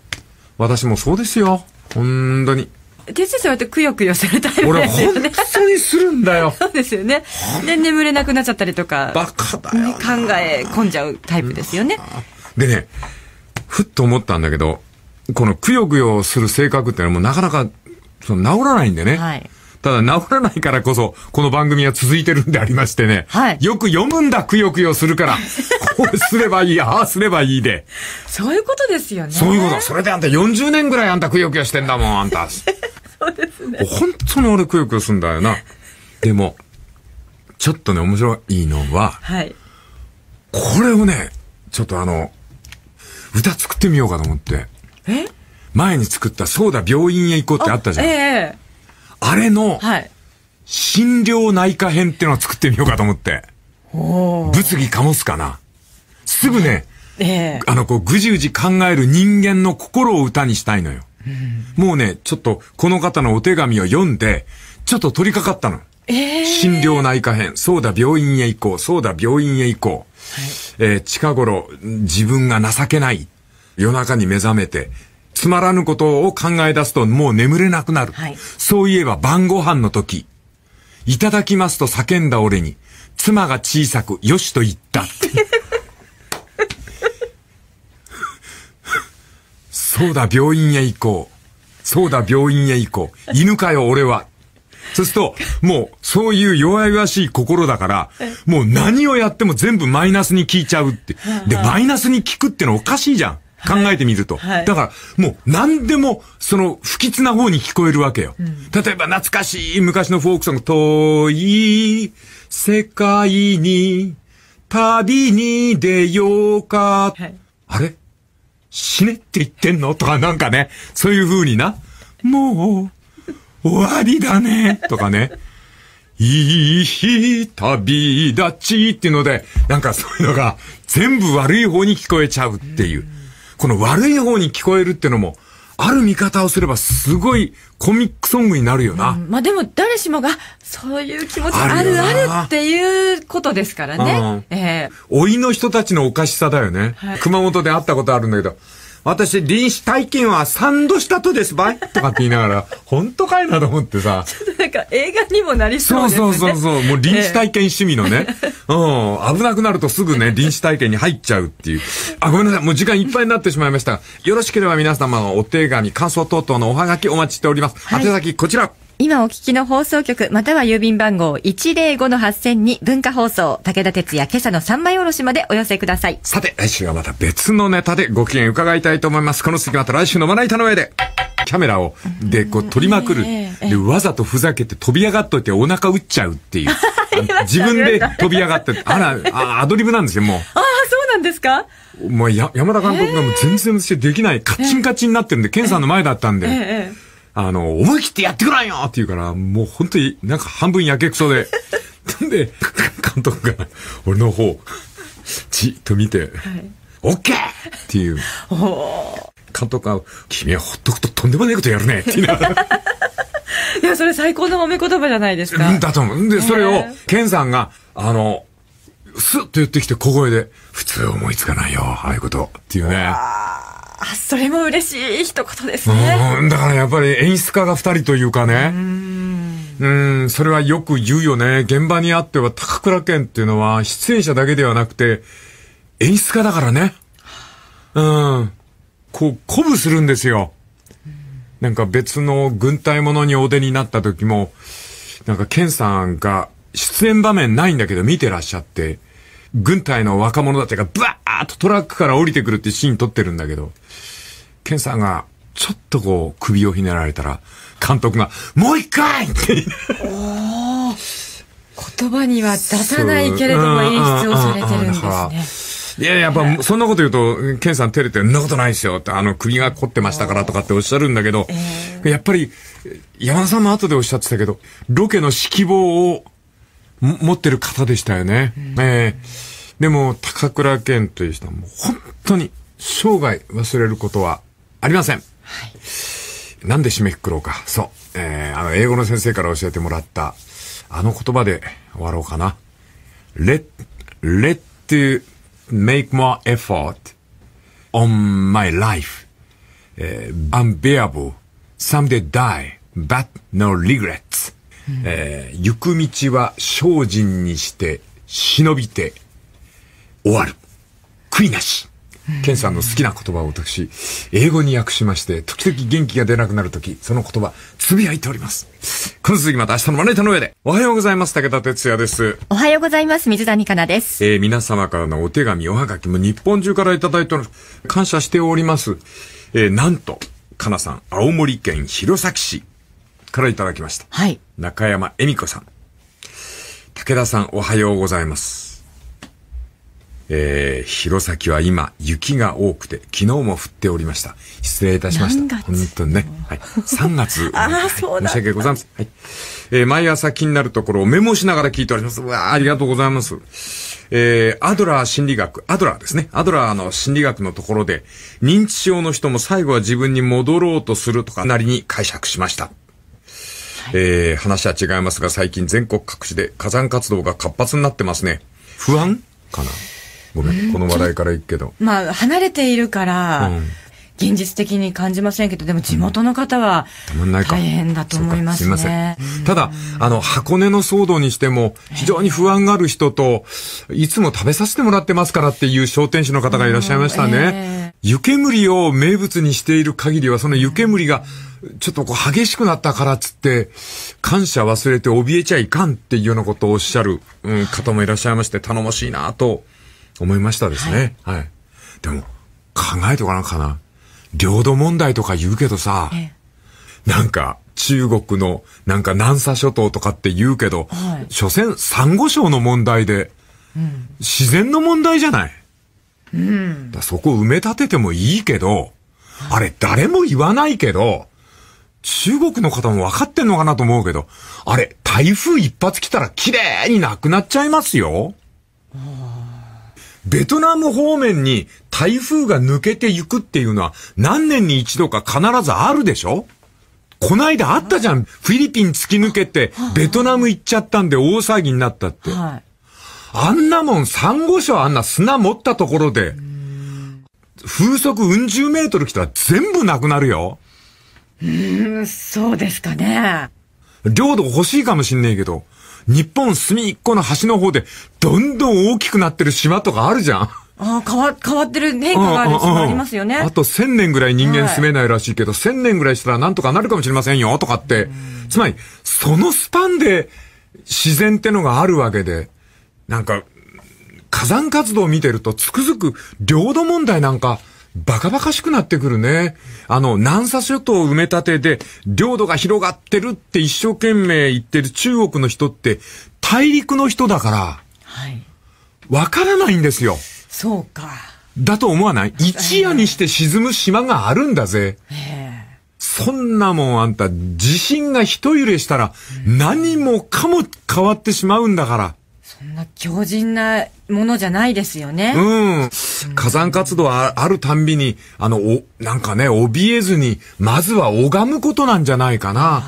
私もそうですよ。本当に。手先生はくよくよするタイプですよね。俺本当にするんだよ。そうですよね。で、眠れなくなっちゃったりとか。バカだよ。考え込んじゃうタイプですよね。でね、ふっと思ったんだけど、このくよくよする性格ってのはもうなかなかその治らないんでね。はい。ただ治らないからこそ、この番組は続いてるんでありましてね。はい。よく読むんだ、くよくよするから。こうすればいい、ああすればいいで。そういうことですよね。そういうこと。それであんた40年ぐらいあんたくよくよしてんだもん、あんた。そうですね。本当に俺くよくよすんだよな。でも、ちょっとね、面白いのは、はい。これをね、ちょっとあの、歌作ってみようかと思って。え前に作った、そうだ、病院へ行こうってあったじゃん。ええあれの、はい。心療内科編っていうのを作ってみようかと思って。お物議かもすかな。すぐね、ええ、あの、こう、ぐじぐじ考える人間の心を歌にしたいのよ。もうね、ちょっとこの方のお手紙を読んで、ちょっと取り掛かったの。えー、心療内科編。そうだ、病院へ行こう。そうだ、病院へ行こう。はい、えー、近頃、自分が情けない。夜中に目覚めて、つまらぬことを考え出すともう眠れなくなる。はい、そういえば晩ご飯の時、いただきますと叫んだ俺に、妻が小さく、よしと言った そうだ、病院へ行こう。そうだ、病院へ行こう。犬かよ、俺は。そうすると、もう、そういう弱々しい心だから、もう何をやっても全部マイナスに聞いちゃうって。で、マイナスに聞くってのはおかしいじゃん。考えてみると。はいはい、だから、もう何でも、その、不吉な方に聞こえるわけよ。うん、例えば、懐かしい昔のフォークソング、遠い世界に、旅に出ようか。はい、あれ死ねって言ってんのとかなんかね、そういう風にな、もう、終わりだね、とかね。いい日旅立ちっていうので、なんかそういうのが全部悪い方に聞こえちゃうっていう。この悪い方に聞こえるってのも、ある見方をすればすごいコミックソングになるよな。うん、まあでも誰しもがそういう気持ちあるあるっていうことですからね。ええー、老いの人たちのおかしさだよね。はい、熊本で会ったことあるんだけど、私、臨死体験は3度したとですばいとかって言いながら、本当かいなと思ってさ。ちょっとなんか映画にもなりそうですね。そうそうそうそう。もう臨死体験趣味のね。え うん。危なくなるとすぐね、臨死体験に入っちゃうっていう。あ、ごめんなさい。もう時間いっぱいになってしまいました。よろしければ皆様のお手紙、感想等々のおはがきお待ちしております。宛先こちら。今お聞きの放送局、または郵便番号105-8000に文化放送、武田鉄矢今朝の三枚おろしまでお寄せください。さて、来週はまた別のネタでご機嫌伺いたいと思います。この次また来週のまな板の上で。キャメラを、で、こう、取りまくる。で、わざとふざけて飛び上がっといてお腹打っちゃうっていう。自分で飛び上がって、あら、あアドリブなんですよ、もう。ああ、そうなんですかもうや、山田監督がもう全然できない、カッチンカチンになってるんで、ケンさんの前だったんで。あの、思い切ってやってくらんよって言うから、もう本当になんか半分やけくそで。ん で、監督が俺の方、じっと見て、オッケーっていう。監督が、君はほっとくととんでもないことやるねって言いながら。いや、それ最高の褒め言葉じゃないですか。だと思う。で、それを、ケンさんが、あの、スッと言ってきて小声で、普通思いつかないよ、ああいうこと。っていうね。うあそれも嬉しい一言ですねうんだからやっぱり演出家が2人というかねうんそれはよく言うよね現場にあっては高倉健っていうのは出演者だけではなくて演出家だからねうんこう鼓舞するんですよなんか別の軍隊ものにお出になった時もなんか健さんが出演場面ないんだけど見てらっしゃって軍隊の若者たちがブワッーとトラックから降りてくるってシーン撮ってるんだけど、ケンさんが、ちょっとこう、首をひねられたら、監督が、もう一回ってお言葉には出さないけれども演出をされてるんですね。いや、やっぱ、そんなこと言うと、ケンさん照れて、そんなことないですよって、あの、首が凝ってましたからとかっておっしゃるんだけど、やっぱり、山田さんも後でおっしゃってたけど、ロケの指揮棒を持ってる方でしたよね。えーでも、高倉健という人はもう本当に生涯忘れることはありません。はい。なんで締めくくろうか。そう。えー、あの、英語の先生から教えてもらった、あの言葉で終わろうかな。let, let to make more effort on my life. えー、unbearable, someday die, but no regrets. えー、行く道は精進にして、忍びて、終わる。悔いなし。ケンさんの好きな言葉を私、英語に訳しまして、時々元気が出なくなる時、その言葉、つぶやいております。この続きまた明日のまなタの上で。おはようございます。武田哲也です。おはようございます。水谷香奈です。えー、皆様からのお手紙、おはがきも日本中からいただいております。感謝しております。えー、なんと、香奈さん、青森県弘前市からいただきました。はい。中山恵美子さん。武田さん、おはようございます。えー、弘前は今、雪が多くて、昨日も降っておりました。失礼いたしました。本当にね。はい。3月。ああ、はい、そうだ。申し訳ございません。はい。えー、毎朝気になるところをメモしながら聞いております。うわありがとうございます。えー、アドラー心理学、アドラーですね。アドラーの心理学のところで、認知症の人も最後は自分に戻ろうとするとかなりに解釈しました。はい、えー、話は違いますが、最近全国各地で火山活動が活発になってますね。不安かなごめんこの話題からいくけどまあ離れているから、現実的に感じませんけどでも地元の方は大変だと思いますね、うん、すみませんただあの箱根の騒動にしても非常に不安がある人と、いつも食べさせてもらってますからっていう商店主の方がいらっしゃいましたね、湯煙を名物にしている限りはその湯煙が、ちょっとこう激しくなったからっつって、感謝忘れて怯えちゃいかんっていうようなことをおっしゃる、うん、方もいらっしゃいまして、頼もしいなと思いましたですね。はい。はい、でも、考えとかなかな。領土問題とか言うけどさ、ええ、なんか、中国の、なんか南沙諸島とかって言うけど、はい、所詮、珊瑚礁の問題で、うん、自然の問題じゃない。うん、そこ埋め立ててもいいけど、あれ誰も言わないけど、中国の方も分かってんのかなと思うけど、あれ、台風一発来たら綺麗になくなっちゃいますよ。ベトナム方面に台風が抜けていくっていうのは何年に一度か必ずあるでしょこないだあったじゃん。フィリピン突き抜けて、ベトナム行っちゃったんで大騒ぎになったって。はい、あんなもん、サンゴ礁あんな砂持ったところで、風速うん十メートル来たら全部なくなるよ。うん、そうですかね。領土欲しいかもしんねえけど、日本隅っこの端の方で、どんどん大きくなってる島とかあるじゃん。ああ、変わ、変わってる変化がある島ありますよね。あと1000年ぐらい人間住めないらしいけど、はい、1000年ぐらいしたらなんとかなるかもしれませんよ、とかって。つまり、そのスパンで自然ってのがあるわけで、なんか、火山活動を見てるとつくづく領土問題なんか、バカバカしくなってくるね。あの、南沙諸島埋め立てで、領土が広がってるって一生懸命言ってる中国の人って、大陸の人だから、はい。わからないんですよ。そうか。だと思わない一夜にして沈む島があるんだぜ。そんなもんあんた、地震が一揺れしたら、何もかも変わってしまうんだから。そんな強靭なものじゃないですよね。うん。火山活動はあるたんびに、あの、お、なんかね、怯えずに、まずは拝むことなんじゃないかな。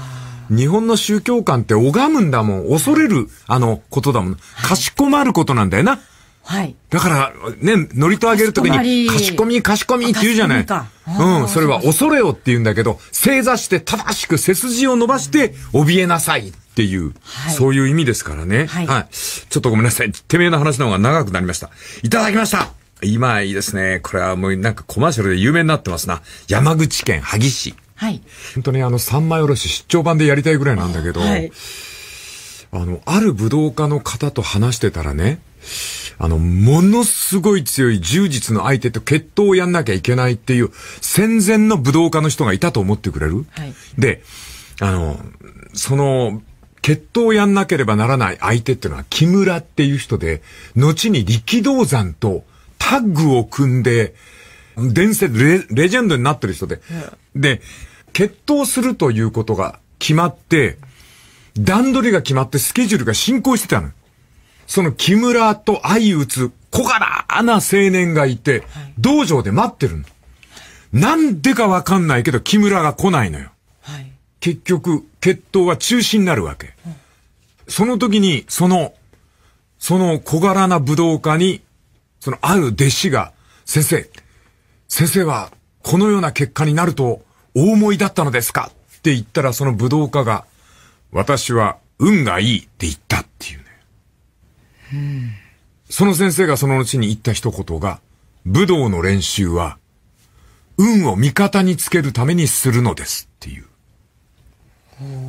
日本の宗教観って拝むんだもん。恐れる、あの、ことだもん。かしこまることなんだよな。はい。だから、ね、乗りと上げるときに、かしこみ、かしこみって言うじゃない。うん、それは恐れよって言うんだけど、正座して正しく背筋を伸ばして、怯えなさい。っていう、はい、そういう意味ですからね、はい、はい。ちょっとごめんなさい。てめえの話の方が長くなりました。いただきました今いいですね。これはもうなんかコマーシャルで有名になってますな。山口県萩市。はい。本当にあの三枚おろし出張版でやりたいぐらいなんだけど、はい、あの、ある武道家の方と話してたらね、あの、ものすごい強い充実の相手と決闘をやんなきゃいけないっていう戦前の武道家の人がいたと思ってくれる、はい、で、あの、その決闘をやんなければならない相手っていうのは木村っていう人で、後に力道山とタッグを組んで、伝説レ、レジェンドになってる人で、で、決闘するということが決まって、段取りが決まってスケジュールが進行してたの。その木村と相打つ小柄な青年がいて、道場で待ってるの。なんでかわかんないけど木村が来ないのよ。結局、決闘は中止になるわけ。その時に、その、その小柄な武道家に、そのある弟子が、先生、先生はこのような結果になるとお思いだったのですかって言ったらその武道家が、私は運がいいって言ったっていうね。うん、その先生がその後に言った一言が、武道の練習は、運を味方につけるためにするのですっていう。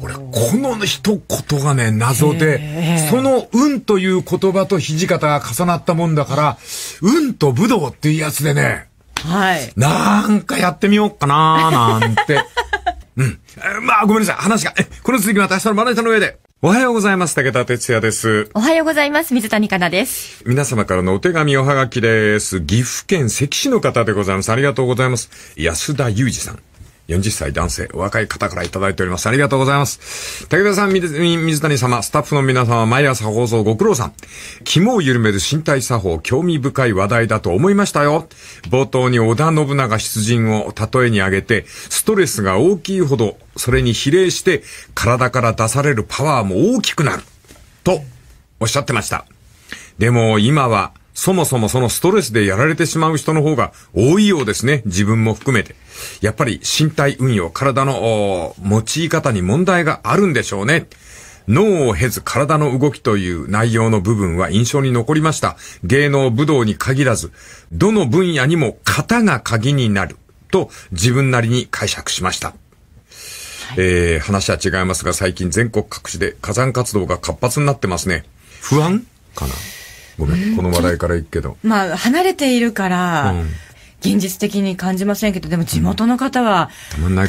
俺、この一言がね、謎で、その、運という言葉と土方が重なったもんだから、運と武道っていうやつでね、はい。なんかやってみようかなーなんて。うん。まあ、ごめんなさい。話が。この続きまた明日のジャーの上で。おはようございます。武田哲也です。おはようございます。水谷香奈です。皆様からのお手紙おはがきです。岐阜県関市の方でございます。ありがとうございます。安田裕二さん。40歳男性、お若い方からいただいております。ありがとうございます。武田さん、水谷様、スタッフの皆様、毎朝放送ご苦労さん。肝を緩める身体作法、興味深い話題だと思いましたよ。冒頭に織田信長出陣を例えに挙げて、ストレスが大きいほど、それに比例して、体から出されるパワーも大きくなる。と、おっしゃってました。でも、今は、そもそもそのストレスでやられてしまう人の方が多いようですね。自分も含めて。やっぱり身体運用、体の持ち方に問題があるんでしょうね。脳を経ず体の動きという内容の部分は印象に残りました。芸能、武道に限らず、どの分野にも型が鍵になると自分なりに解釈しました。はい、えー、話は違いますが、最近全国各地で火山活動が活発になってますね。不安かなごめん、この話題からいくけど。まあ、離れているから、現実的に感じませんけど、でも地元の方は、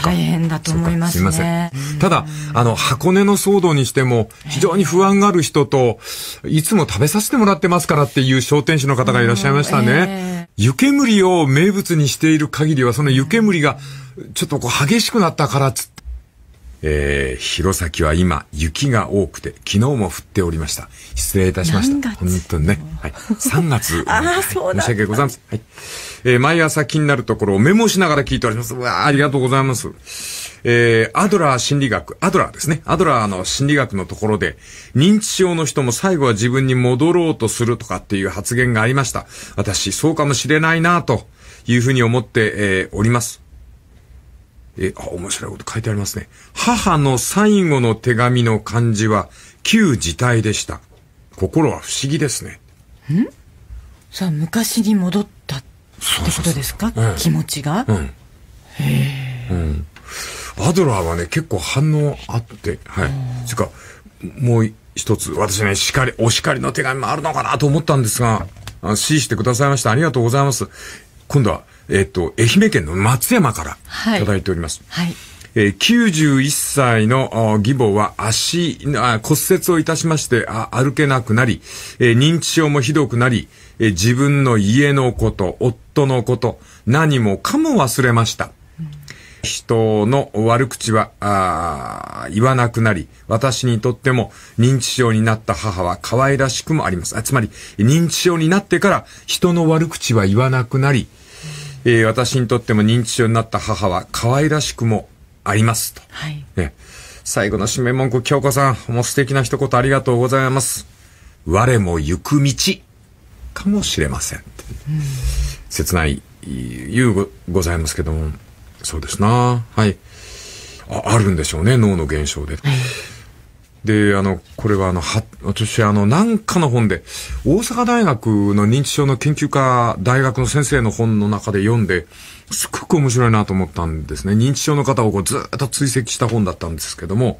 大変だと思いますね。うん、すません。ただ、あの、箱根の騒動にしても、非常に不安がある人と、いつも食べさせてもらってますからっていう商店主の方がいらっしゃいましたね。湯煙を名物にしている限りは、その湯煙が、ちょっとこう激しくなったからつって、えー、弘前は今、雪が多くて、昨日も降っておりました。失礼いたしました。本当にね。はい。3月。ああ、そうだ。申し訳ございません。はい。えー、毎朝気になるところをメモしながら聞いております。うわありがとうございます。えー、アドラー心理学、アドラーですね。アドラーの心理学のところで、認知症の人も最後は自分に戻ろうとするとかっていう発言がありました。私、そうかもしれないなというふうに思って、えー、おります。えあ、面白いこと書いてありますね。母の最後の手紙の漢字は、旧字体でした。心は不思議ですね。んさあ、昔に戻ったってことですか気持ちが。うん。へえ。うん。アドラーはね、結構反応あって、はい。つか、もう一つ、私ね、叱り、お叱りの手紙もあるのかなと思ったんですが、指示してくださいました。ありがとうございます。今度は、えっと、愛媛県の松山からいただいております。はい、はいえー、91歳の義母は足あ、骨折をいたしましてあ歩けなくなり、えー、認知症もひどくなり、えー、自分の家のこと、夫のこと、何もかも忘れました。人の悪口はあ言わなくなり、私にとっても認知症になった母は可愛らしくもあります。あつまり、認知症になってから人の悪口は言わなくなり、えー、私にとっても認知症になった母は可愛らしくもありますと。はい。ね、最後の締め文句、京子さん、もう素敵な一言ありがとうございます。我も行く道かもしれません。うん、切ない、言うございますけども、そうですな。はい。ああるんでしょうね、脳の現象で。はいで、あの、これはあの、は、私あの、なんかの本で、大阪大学の認知症の研究家、大学の先生の本の中で読んで、すっごく面白いなと思ったんですね。認知症の方をこうずっと追跡した本だったんですけども、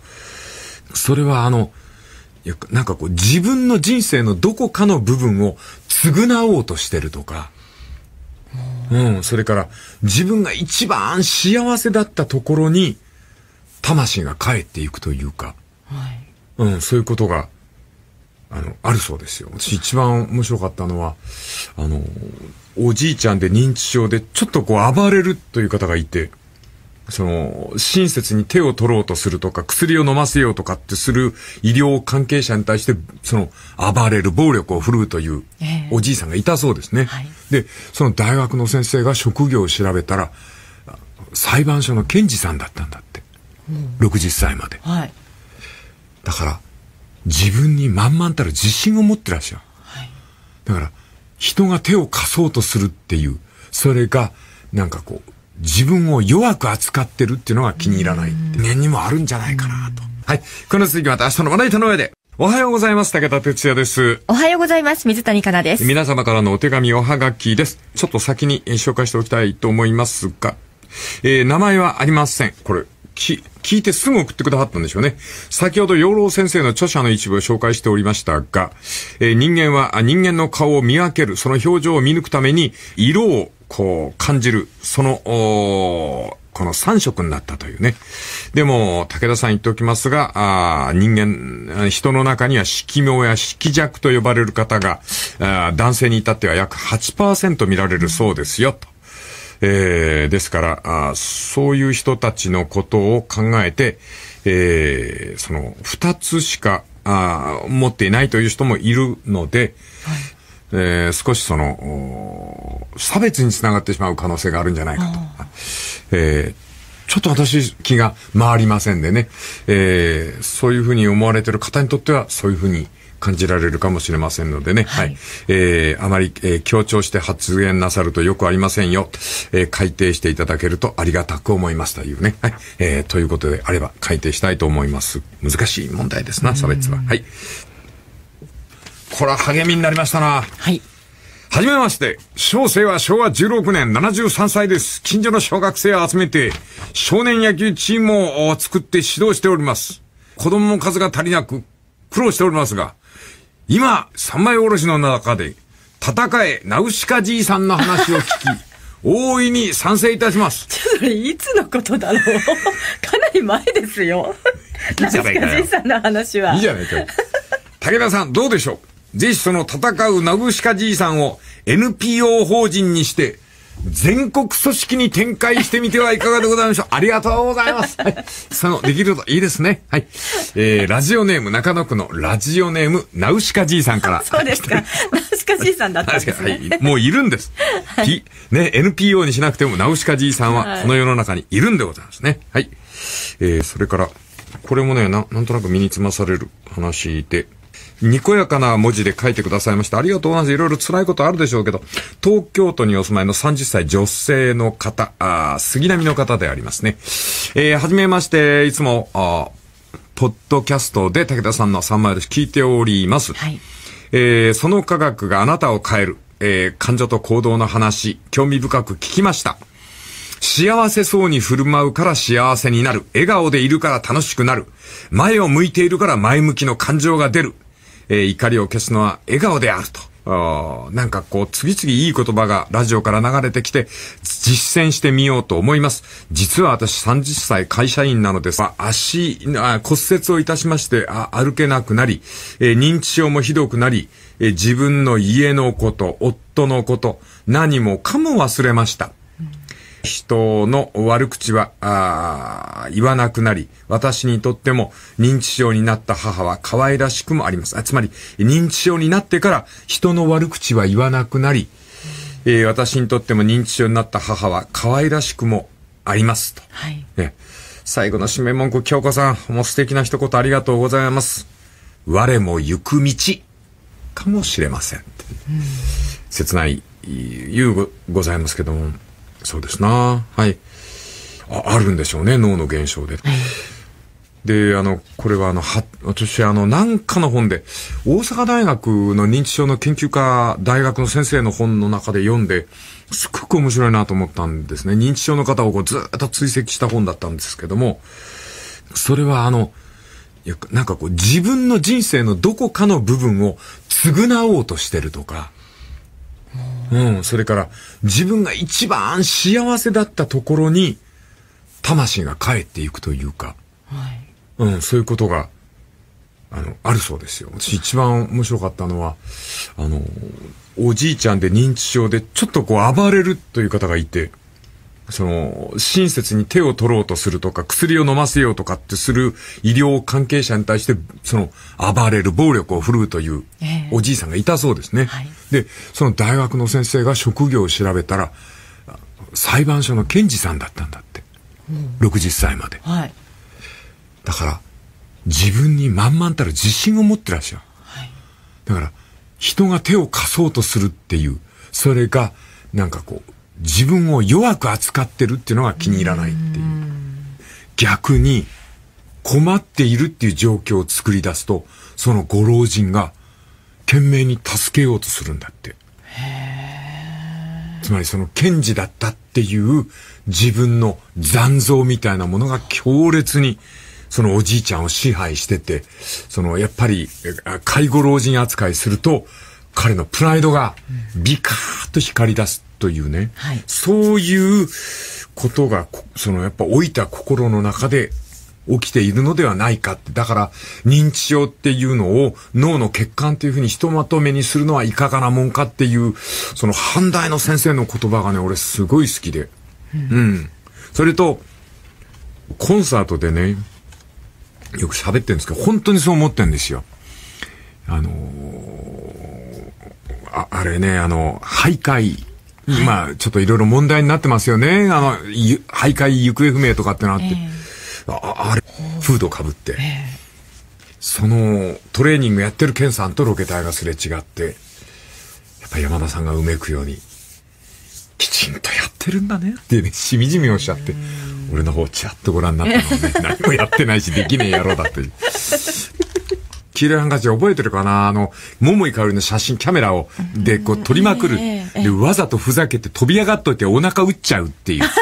それはあの、いやなんかこう自分の人生のどこかの部分を償おうとしてるとか、うん、それから自分が一番幸せだったところに魂が帰っていくというか、うん、そういうことが、あの、あるそうですよ。私一番面白かったのは、あの、おじいちゃんで認知症で、ちょっとこう暴れるという方がいて、その、親切に手を取ろうとするとか、薬を飲ませようとかってする医療関係者に対して、その、暴れる、暴力を振るうというおじいさんがいたそうですね。えーはい、で、その大学の先生が職業を調べたら、裁判所の検事さんだったんだって。うん、60歳まで。はい。だから、自分に満々たる自信を持ってらっしゃる。はい、だから、人が手を貸そうとするっていう、それが、なんかこう、自分を弱く扱ってるっていうのが気に入らない。念にもあるんじゃないかなと。はい。この続きまた明日のまな板の上で。おはようございます。武田哲也です。おはようございます。水谷香奈です。皆様からのお手紙おはがきです。ちょっと先に紹介しておきたいと思いますが、えー、名前はありません。これ、き、聞いてすぐ送ってくださったんでしょうね。先ほど養老先生の著者の一部を紹介しておりましたが、えー、人間は、人間の顔を見分ける、その表情を見抜くために、色をこう感じる、その、おこの3色になったというね。でも、武田さん言っておきますが、あ人間、人の中には色盲や色弱と呼ばれる方が、あ男性に至っては約8%見られるそうですよ、と。えー、ですからあ、そういう人たちのことを考えて、えー、その2つしかあ持っていないという人もいるので、はい、えー、少しその差別につながってしまう可能性があるんじゃないかと。えーちょっと私気が回りませんでね、えー、そういうふうに思われてる方にとってはそういうふうに感じられるかもしれませんのでね、はい、はい、えー、あまり、えー、強調して発言なさるとよくありませんよ、えー、改定していただけるとありがたく思いますというね、はい、えー、ということであれば改定したいと思います。難しい問題ですな、差別は。はい。これは励みになりましたな。はい。はじめまして。小生は昭和16年73歳です。近所の小学生を集めて、少年野球チームを作って指導しております。子供の数が足りなく、苦労しておりますが、今、三枚おろしの中で、戦え、ナウシカじいさんの話を聞き、大いに賛成いたします。ちょっといつのことだろう かなり前です よ。ナウシカじいさんの話は。いいじゃないか武田さん、どうでしょうぜひその戦うナウシカじいさんを NPO 法人にして、全国組織に展開してみてはいかがでございましょう。ありがとうございます。はい。その、できるといいですね。はい。えー、ラジオネーム、中野区のラジオネーム、ナウシカじいさんから。そうですか。ナウシカじいさんだったんですね。はい。もういるんです。はい、ね、NPO にしなくても、ナウシカじいさんはこの世の中にいるんでございますね。はい。えー、それから、これもね、な、なんとなく身につまされる話で、にこやかな文字で書いてくださいました。ありがとうございます。いろいろ辛いことあるでしょうけど、東京都にお住まいの30歳女性の方、あ杉並の方でありますね。えー、はじめまして、いつも、あポッドキャストで武田さんの3枚です聞いております。はい、えー、その科学があなたを変える、えー、患者と行動の話、興味深く聞きました。幸せそうに振る舞うから幸せになる。笑顔でいるから楽しくなる。前を向いているから前向きの感情が出る。えー、怒りを消すのは笑顔であると。なんかこう、次々いい言葉がラジオから流れてきて、実践してみようと思います。実は私30歳会社員なのですが、足、あ骨折をいたしましてあ、歩けなくなり、えー、認知症もひどくなり、えー、自分の家のこと、夫のこと、何もかも忘れました。人の悪口は、あ言わなくなり、私にとっても認知症になった母は可愛らしくもあります。あつまり、認知症になってから人の悪口は言わなくなり、えー、私にとっても認知症になった母は可愛らしくもありますと。はい。ね、最後の締め文句、京子さん、もう素敵な一言ありがとうございます。我も行く道かもしれません。うん、切ない、言うございますけども。そうですな。はい。ああるんでしょうね、脳の現象で。で、あの、これはあの、は、私あの、なんかの本で、大阪大学の認知症の研究家、大学の先生の本の中で読んで、すっごく面白いなと思ったんですね。認知症の方をこうずっと追跡した本だったんですけども、それはあの、なんかこう、自分の人生のどこかの部分を償おうとしてるとか、うん、それから自分が一番幸せだったところに魂が帰っていくというか、はい、うん、そういうことが、あの、あるそうですよ。私一番面白かったのは、あの、おじいちゃんで認知症でちょっとこう暴れるという方がいて、その、親切に手を取ろうとするとか、薬を飲ませようとかってする医療関係者に対して、その、暴れる、暴力を振るうというおじいさんがいたそうですね。えーはい、で、その大学の先生が職業を調べたら、裁判所の検事さんだったんだって。うん、60歳まで。はい、だから、自分に満々たる自信を持ってらっしゃる。はい、だから、人が手を貸そうとするっていう、それが、なんかこう、自分を弱く扱ってるっていうのが気に入らないっていう。逆に、困っているっていう状況を作り出すと、そのご老人が懸命に助けようとするんだって。つまりその賢治だったっていう自分の残像みたいなものが強烈にそのおじいちゃんを支配してて、そのやっぱり介護老人扱いすると彼のプライドがビカーッと光り出すというね、はい、そういうことが、そのやっぱ老いた心の中で起きているのではないかって。だから、認知症っていうのを脳の血管というふうにひとまとめにするのはいかがなもんかっていう、その反対の先生の言葉がね、俺すごい好きで。うん。うん、それと、コンサートでね、よく喋ってるんですけど、本当にそう思ってるんですよ。あのー、ああれね、あの、徘徊。今、ちょっといろいろ問題になってますよね。あの、徘徊行方不明とかってなって。えー、ああれ、フードかぶって。えー、その、トレーニングやってるケンさんとロケ隊がすれ違って、やっぱ山田さんがうめくように、きちんとやってるんだねってね、しみじみおっしゃって、俺の方ちらっとご覧になったのね、何もやってないしできねえ野郎だって。黄色いハンカチ覚えてるかなあの、桃井かおりの写真、キャメラを、で、こう、撮りまくる。で、わざとふざけて飛び上がっといてお腹打っちゃうっていう。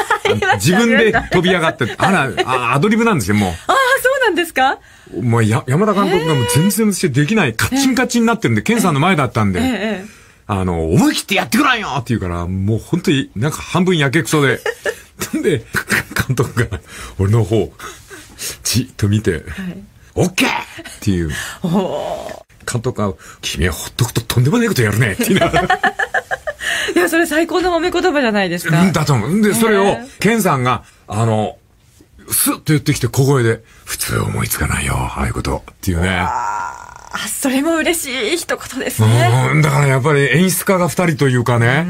自分で飛び上がって、あら、あアドリブなんですよ、もう。ああ、そうなんですかもうや、山田監督がもう全然私できない、カチンカチンになってるんで、ケンさんの前だったんで、あの、思い切ってやってくらんよって言うから、もう本当になんか半分やけくそで。で、監督が、俺の方、じっと見て、はいオッケーっていう。監督が、君はほっとくととんでもないことやるねっていう。いや、それ最高の褒め言葉じゃないですか。だと思う。で、それを、ケンさんが、あの、スッと言ってきて小声で、普通思いつかないよ、ああいうことっていうね。あ、それも嬉しい一言ですね。うん、だからやっぱり演出家が二人というかね。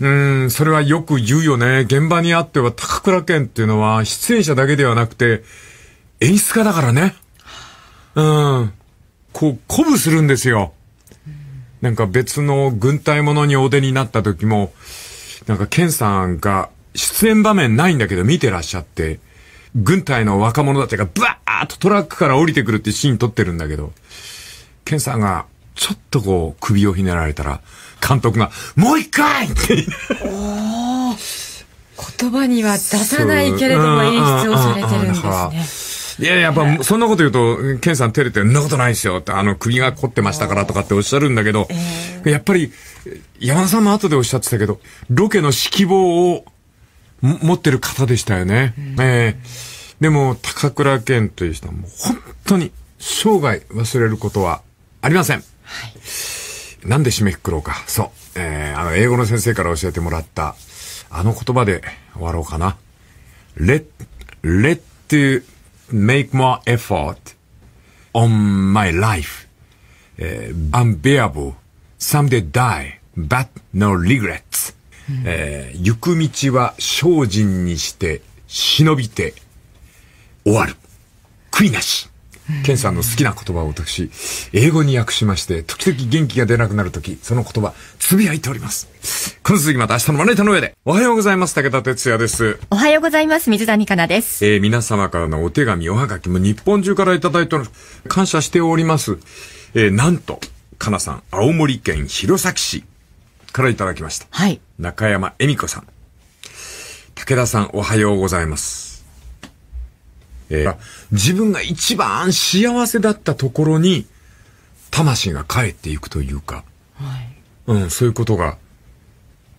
うん、それはよく言うよね。現場にあっては高倉健っていうのは出演者だけではなくて、演出家だからね。うん。こう、鼓舞するんですよ。なんか別の軍隊ものにお出になった時も、なんかケンさんが出演場面ないんだけど見てらっしゃって、軍隊の若者たちがバーッとトラックから降りてくるってシーン撮ってるんだけど、ケンさんがちょっとこう首をひねられたら、監督が、もう一回って。お 言葉には出さないけれども演出をされてるんですね。いや、やっぱ、そんなこと言うと、ケンさん照れて、そんなことないですよって、あの、首が凝ってましたからとかっておっしゃるんだけど、えー、やっぱり、山田さんも後でおっしゃってたけど、ロケの指揮棒を持ってる方でしたよね。うん、えー、でも、高倉健という人はもう本当に生涯忘れることはありません。はい、なんで締めくくろうか。そう。えー、あの、英語の先生から教えてもらった、あの言葉で終わろうかな。レッ、っていう make more effort on my life. Uh, unbearable. Someday die, but no regrets. えー、行く道は精進にして、忍びて、終わる。悔いなし。ケンさんの好きな言葉を私、英語に訳しまして、時々元気が出なくなる時、その言葉、つぶやいております。この続きまた明日のまなタの上で。おはようございます。武田哲也です。おはようございます。水谷香奈です。えー、皆様からのお手紙、おはがきも日本中からいただいております。感謝しております。えー、なんと、香奈さん、青森県弘前市からいただきました。はい。中山恵美子さん。武田さん、おはようございます。えー自分が一番幸せだったところに、魂が帰っていくというか、はい、うん、そういうことが、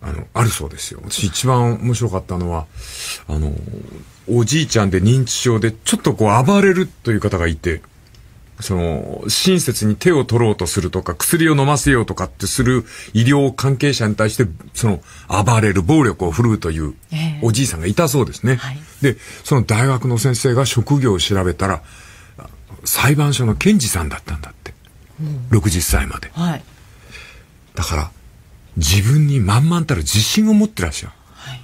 あの、あるそうですよ。私一番面白かったのは、あの、おじいちゃんで認知症で、ちょっとこう暴れるという方がいて、その、親切に手を取ろうとするとか、薬を飲ませようとかってする医療関係者に対して、その、暴れる、暴力を振るうというおじいさんがいたそうですね。えーはい、で、その大学の先生が職業を調べたら、裁判所の検事さんだったんだって。うん、60歳まで。はい、だから、自分に満々たる自信を持ってらっしゃる。はい、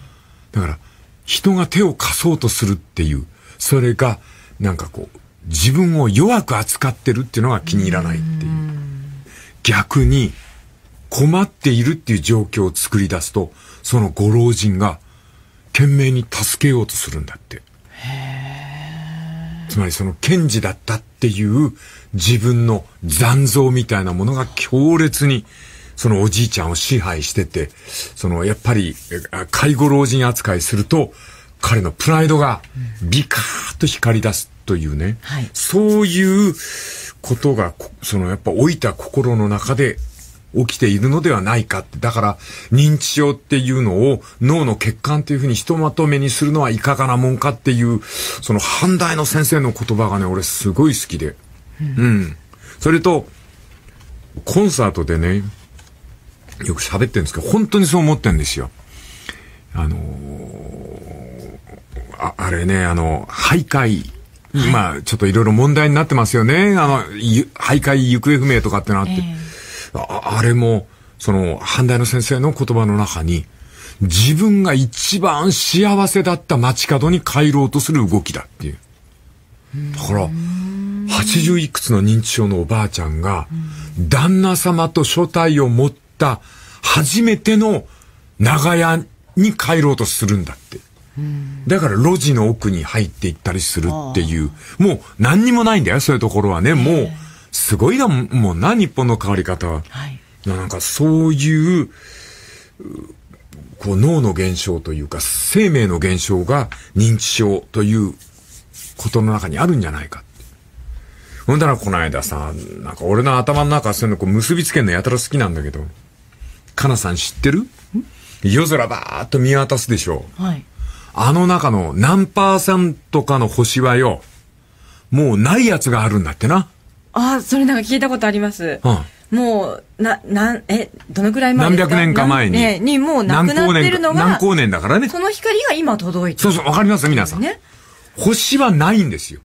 だから、人が手を貸そうとするっていう、それが、なんかこう、自分を弱く扱ってるっていうのが気に入らないっていう。逆に、困っているっていう状況を作り出すと、そのご老人が懸命に助けようとするんだって。つまりその賢治だったっていう自分の残像みたいなものが強烈にそのおじいちゃんを支配してて、そのやっぱり介護老人扱いすると彼のプライドがビカーッと光り出すというね、はい、そういうことが、そのやっぱ老いた心の中で起きているのではないかって。だから、認知症っていうのを脳の管っというふうにひとまとめにするのはいかがなもんかっていう、その反対の先生の言葉がね、俺すごい好きで。うん。うん、それと、コンサートでね、よく喋ってるんですけど、本当にそう思ってるんですよ。あのー、あ、あれね、あの、徘徊。まあ、ちょっといろいろ問題になってますよね。あの、徘徊行方不明とかってなって。えー、ああれも、その、反対の先生の言葉の中に、自分が一番幸せだった街角に帰ろうとする動きだっていう。だから、80いくつの認知症のおばあちゃんが、旦那様と所帯を持った初めての長屋に帰ろうとするんだって。だから路地の奥に入っていったりするっていう、もう何にもないんだよ、そういうところはね。もう、すごいな、もうな、日本の変わり方は。はい、なんかそういう、こう脳の現象というか、生命の現象が認知症ということの中にあるんじゃないか。ほんだらこの間さ、なんか俺の頭の中そういうのこう結びつけるのやたら好きなんだけど、かなさん知ってる夜空ばーっと見渡すでしょ。はい。あの中の何パーセントかの星はよ、もうないやつがあるんだってな。ああ、それなんか聞いたことあります。うん、もう、な、なん、え、どのくらい前何百年か前に。ね、にもうなくなってるのが。何光年だからね。その光が今届いてる。そうそう、わかります皆さん。ね。星はないんですよ。